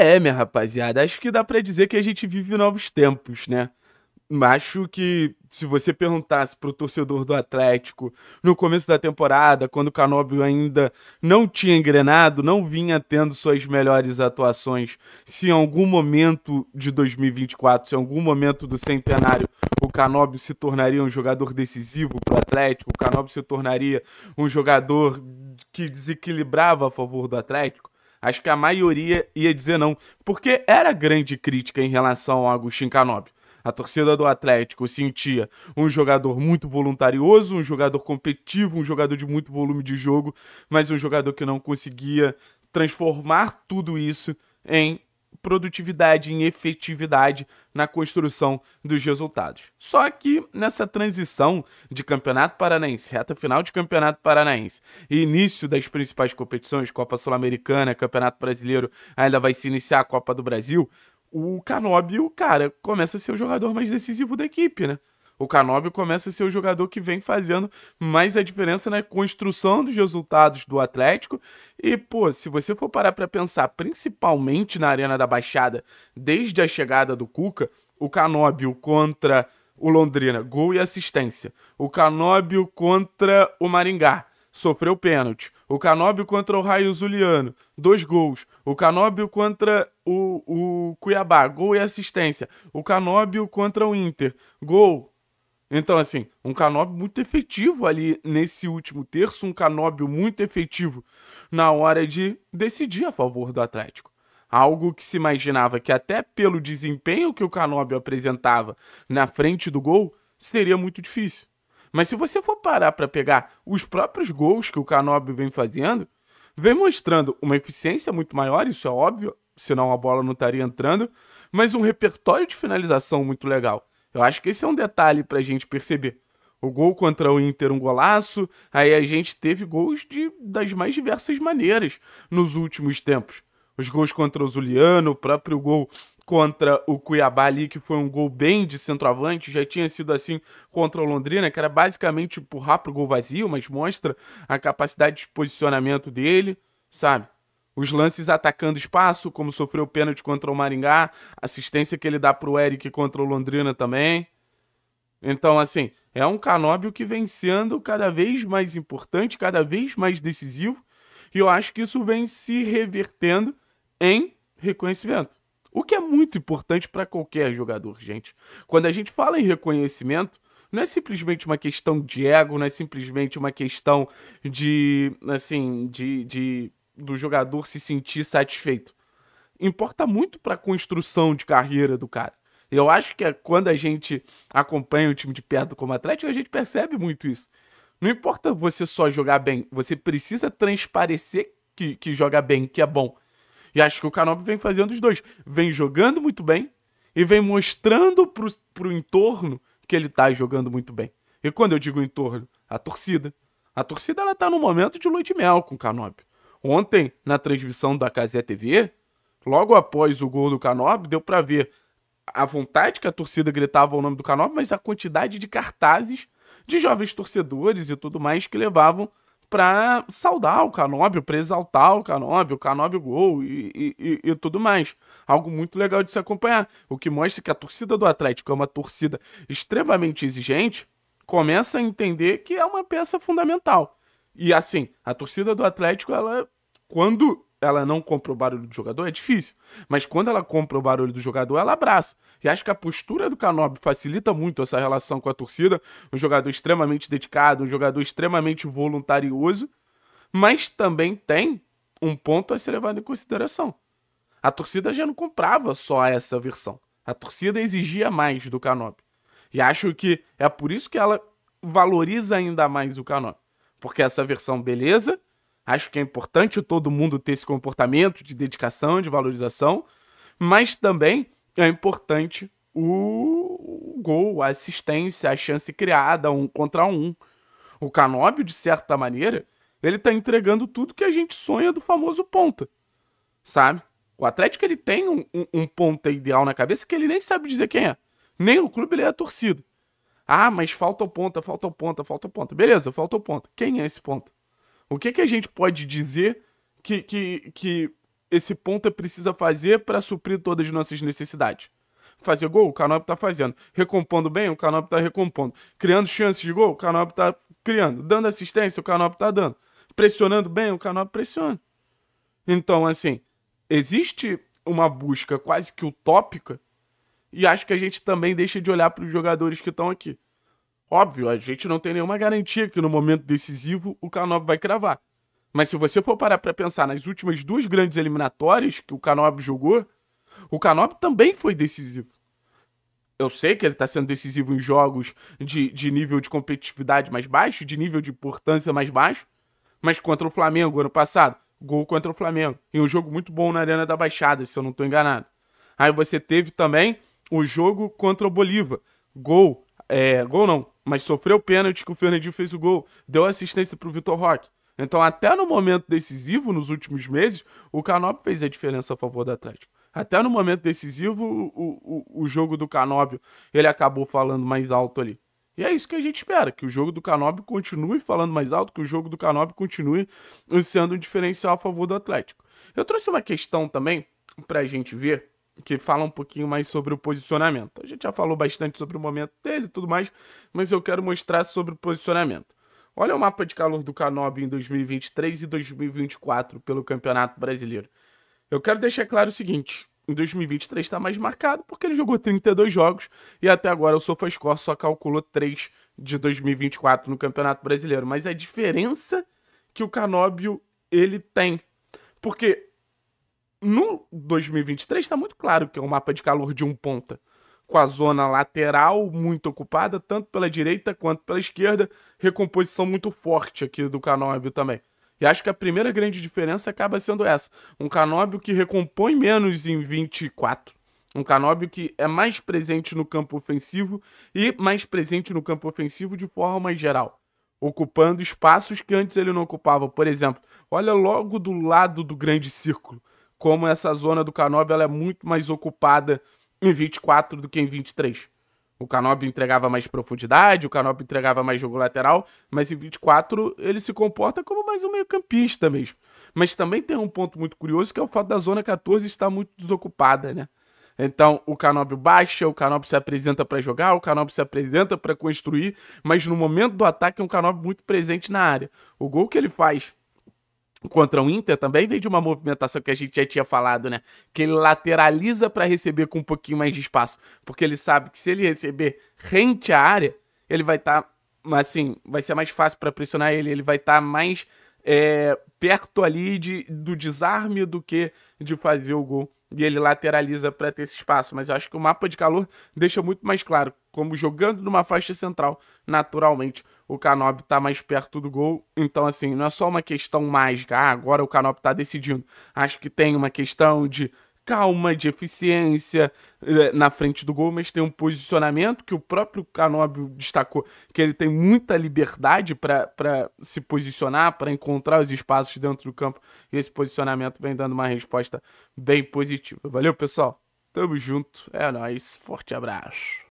É, minha rapaziada, acho que dá para dizer que a gente vive novos tempos, né? Acho que se você perguntasse pro torcedor do Atlético no começo da temporada, quando o Canóbio ainda não tinha engrenado, não vinha tendo suas melhores atuações, se em algum momento de 2024, se em algum momento do centenário, o Canóbio se tornaria um jogador decisivo pro Atlético, o Canóbio se tornaria um jogador que desequilibrava a favor do Atlético, acho que a maioria ia dizer não, porque era grande crítica em relação ao Agostinho Canóbio. A torcida do Atlético sentia um jogador muito voluntarioso, um jogador competitivo, um jogador de muito volume de jogo, mas um jogador que não conseguia transformar tudo isso em produtividade, em efetividade na construção dos resultados. Só que nessa transição de Campeonato Paranaense, reta final de Campeonato Paranaense e início das principais competições, Copa Sul-Americana, Campeonato Brasileiro, ainda vai se iniciar a Copa do Brasil, o Canóbio, cara, começa a ser o jogador mais decisivo da equipe, né? o Canóbio começa a ser o jogador que vem fazendo mais a diferença na construção dos resultados do Atlético. E, pô, se você for parar para pensar, principalmente na Arena da Baixada, desde a chegada do Cuca, o Canóbio contra o Londrina, gol e assistência. O Canóbio contra o Maringá, sofreu pênalti. O Canóbio contra o Raio Zuliano, dois gols. O Canóbio contra o, o Cuiabá, gol e assistência. O Canóbio contra o Inter, gol, então, assim, um Canóbio muito efetivo ali nesse último terço, um Canóbio muito efetivo na hora de decidir a favor do Atlético. Algo que se imaginava que até pelo desempenho que o Canóbio apresentava na frente do gol, seria muito difícil. Mas se você for parar para pegar os próprios gols que o Canóbio vem fazendo, vem mostrando uma eficiência muito maior, isso é óbvio, senão a bola não estaria entrando, mas um repertório de finalização muito legal. Eu acho que esse é um detalhe para a gente perceber. O gol contra o Inter, um golaço. Aí a gente teve gols de, das mais diversas maneiras nos últimos tempos. Os gols contra o Zuliano, o próprio gol contra o Cuiabá ali, que foi um gol bem de centroavante, já tinha sido assim contra o Londrina, que era basicamente empurrar pro gol vazio, mas mostra a capacidade de posicionamento dele, sabe? Os lances atacando espaço, como sofreu pênalti contra o Maringá, assistência que ele dá pro Eric contra o Londrina também. Então, assim, é um Canóbio que vem sendo cada vez mais importante, cada vez mais decisivo, e eu acho que isso vem se revertendo em reconhecimento. O que é muito importante para qualquer jogador, gente. Quando a gente fala em reconhecimento, não é simplesmente uma questão de ego, não é simplesmente uma questão de, assim, de, de do jogador se sentir satisfeito. Importa muito para a construção de carreira do cara. Eu acho que é quando a gente acompanha o time de perto como Atlético, a gente percebe muito isso. Não importa você só jogar bem, você precisa transparecer que, que joga bem, que é bom. E acho que o Canop vem fazendo os dois. Vem jogando muito bem e vem mostrando pro, pro entorno que ele tá jogando muito bem. E quando eu digo entorno, a torcida. A torcida ela tá no momento de lua de mel com o Canop. Ontem, na transmissão da Casé TV, logo após o gol do Canob, deu para ver a vontade que a torcida gritava o nome do Canob, mas a quantidade de cartazes de jovens torcedores e tudo mais que levavam para saudar o Canóbio, para exaltar o Canóbio, o Canóbio gol e, e, e, tudo mais. Algo muito legal de se acompanhar. O que mostra que a torcida do Atlético é uma torcida extremamente exigente, começa a entender que é uma peça fundamental. E assim, a torcida do Atlético, ela. Quando ela não compra o barulho do jogador, é difícil. Mas quando ela compra o barulho do jogador, ela abraça. E acho que a postura do Canobi facilita muito essa relação com a torcida. Um jogador extremamente dedicado, um jogador extremamente voluntarioso. Mas também tem um ponto a ser levado em consideração. A torcida já não comprava só essa versão. A torcida exigia mais do Canobi. E acho que é por isso que ela valoriza ainda mais o Canobi porque essa versão, beleza. Acho que é importante todo mundo ter esse comportamento de dedicação, de valorização, mas também é importante o gol, a assistência, a chance criada, um contra um. O Canóbio, de certa maneira, ele tá entregando tudo que a gente sonha do famoso ponta, sabe? O Atlético ele tem um, um, um ponta ideal na cabeça que ele nem sabe dizer quem é. Nem o clube, ele é a torcida. Ah, mas falta o ponto, falta o ponto, falta o ponto. Beleza, falta o ponto. Quem é esse ponto? O que, que a gente pode dizer que, que, que esse ponto precisa fazer para suprir todas as nossas necessidades? Fazer gol, o Canop tá fazendo. Recompondo bem, o Canop tá recompondo. Criando chances de gol, o Canop tá criando. Dando assistência, o Canop tá dando. Pressionando bem, o Canop pressiona. Então, assim, existe uma busca quase que utópica e acho que a gente também deixa de olhar para os jogadores que estão aqui. Óbvio, a gente não tem nenhuma garantia que no momento decisivo o Canob vai cravar. Mas se você for parar para pensar nas últimas duas grandes eliminatórias que o Canob jogou, o Canob também foi decisivo. Eu sei que ele está sendo decisivo em jogos de, de nível de competitividade mais baixo, de nível de importância mais baixo, mas contra o Flamengo ano passado, gol contra o Flamengo, em um jogo muito bom na Arena da Baixada, se eu não estou enganado. Aí você teve também o jogo contra o Bolívar. Gol, é, gol não, mas sofreu pênalti que o Fernandinho fez o gol, deu assistência para o Vitor Roque. Então, até no momento decisivo, nos últimos meses, o Canóbio fez a diferença a favor do Atlético. Até no momento decisivo, o, o, o jogo do Canóbio, ele acabou falando mais alto ali. E é isso que a gente espera, que o jogo do Canóbio continue falando mais alto, que o jogo do Canóbio continue sendo um diferencial a favor do Atlético. Eu trouxe uma questão também para a gente ver, que fala um pouquinho mais sobre o posicionamento. A gente já falou bastante sobre o momento dele e tudo mais, mas eu quero mostrar sobre o posicionamento. Olha o mapa de calor do Canobi em 2023 e 2024 pelo Campeonato Brasileiro. Eu quero deixar claro o seguinte: em 2023 está mais marcado porque ele jogou 32 jogos e até agora o SofaScore só calculou 3 de 2024 no Campeonato Brasileiro. Mas a diferença que o Canóbio ele tem. Porque no 2023 está muito claro que é um mapa de calor de um ponta, com a zona lateral muito ocupada, tanto pela direita quanto pela esquerda, recomposição muito forte aqui do Canóbio também. E acho que a primeira grande diferença acaba sendo essa, um Canóbio que recompõe menos em 24, um Canóbio que é mais presente no campo ofensivo e mais presente no campo ofensivo de forma geral ocupando espaços que antes ele não ocupava. Por exemplo, olha logo do lado do grande círculo como essa zona do Canob ela é muito mais ocupada em 24 do que em 23. O Canob entregava mais profundidade, o Canob entregava mais jogo lateral, mas em 24 ele se comporta como mais um meio-campista mesmo. Mas também tem um ponto muito curioso que é o fato da zona 14 estar muito desocupada, né? Então o Canob baixa, o Canob se apresenta para jogar, o Canob se apresenta para construir, mas no momento do ataque é um Canob muito presente na área. O gol que ele faz contra o Inter também vem de uma movimentação que a gente já tinha falado, né? Que ele lateraliza para receber com um pouquinho mais de espaço, porque ele sabe que se ele receber rente à área, ele vai estar, tá, assim, vai ser mais fácil para pressionar ele, ele vai estar tá mais é, perto ali de, do desarme do que de fazer o gol e ele lateraliza para ter esse espaço. Mas eu acho que o mapa de calor deixa muito mais claro como jogando numa faixa central, naturalmente o Canop está mais perto do gol. Então, assim, não é só uma questão mágica, ah, agora o Canop está decidindo. Acho que tem uma questão de calma, de eficiência eh, na frente do gol, mas tem um posicionamento que o próprio Canóbio destacou, que ele tem muita liberdade para se posicionar, para encontrar os espaços dentro do campo, e esse posicionamento vem dando uma resposta bem positiva. Valeu, pessoal. Tamo junto. É nóis. Forte abraço.